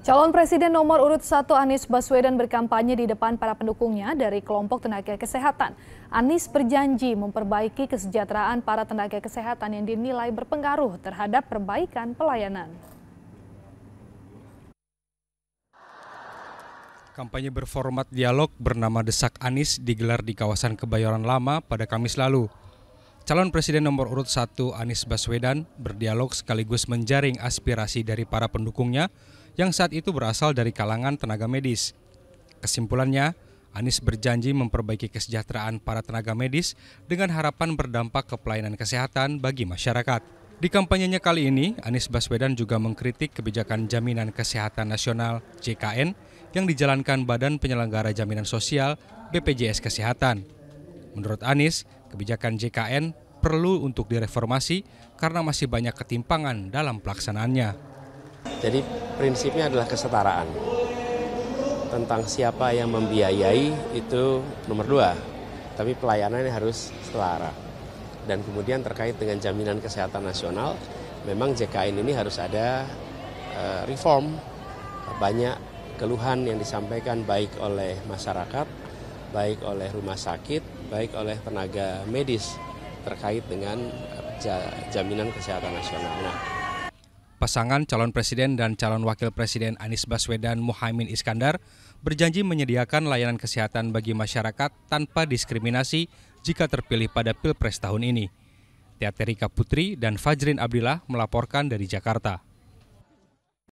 Calon Presiden nomor urut satu Anies Baswedan berkampanye di depan para pendukungnya dari kelompok tenaga kesehatan. Anies berjanji memperbaiki kesejahteraan para tenaga kesehatan yang dinilai berpengaruh terhadap perbaikan pelayanan. Kampanye berformat dialog bernama Desak Anies digelar di kawasan Kebayoran Lama pada Kamis lalu. Calon Presiden nomor urut 1 Anies Baswedan berdialog sekaligus menjaring aspirasi dari para pendukungnya yang saat itu berasal dari kalangan tenaga medis. Kesimpulannya, Anies berjanji memperbaiki kesejahteraan para tenaga medis dengan harapan berdampak ke pelayanan kesehatan bagi masyarakat. Di kampanyenya kali ini, Anies Baswedan juga mengkritik kebijakan Jaminan Kesehatan Nasional JKN yang dijalankan Badan Penyelenggara Jaminan Sosial BPJS Kesehatan. Menurut Anies, Kebijakan JKN perlu untuk direformasi karena masih banyak ketimpangan dalam pelaksanaannya. Jadi prinsipnya adalah kesetaraan. Tentang siapa yang membiayai itu nomor dua, tapi pelayanannya harus setara. Dan kemudian terkait dengan jaminan kesehatan nasional, memang JKN ini harus ada e, reform. Banyak keluhan yang disampaikan baik oleh masyarakat, baik oleh rumah sakit, baik oleh tenaga medis terkait dengan jaminan kesehatan nasional. Nah, Pasangan calon presiden dan calon wakil presiden Anies Baswedan Muhaimin Iskandar berjanji menyediakan layanan kesehatan bagi masyarakat tanpa diskriminasi jika terpilih pada Pilpres tahun ini. Teaterika Putri dan Fajrin Abdillah melaporkan dari Jakarta.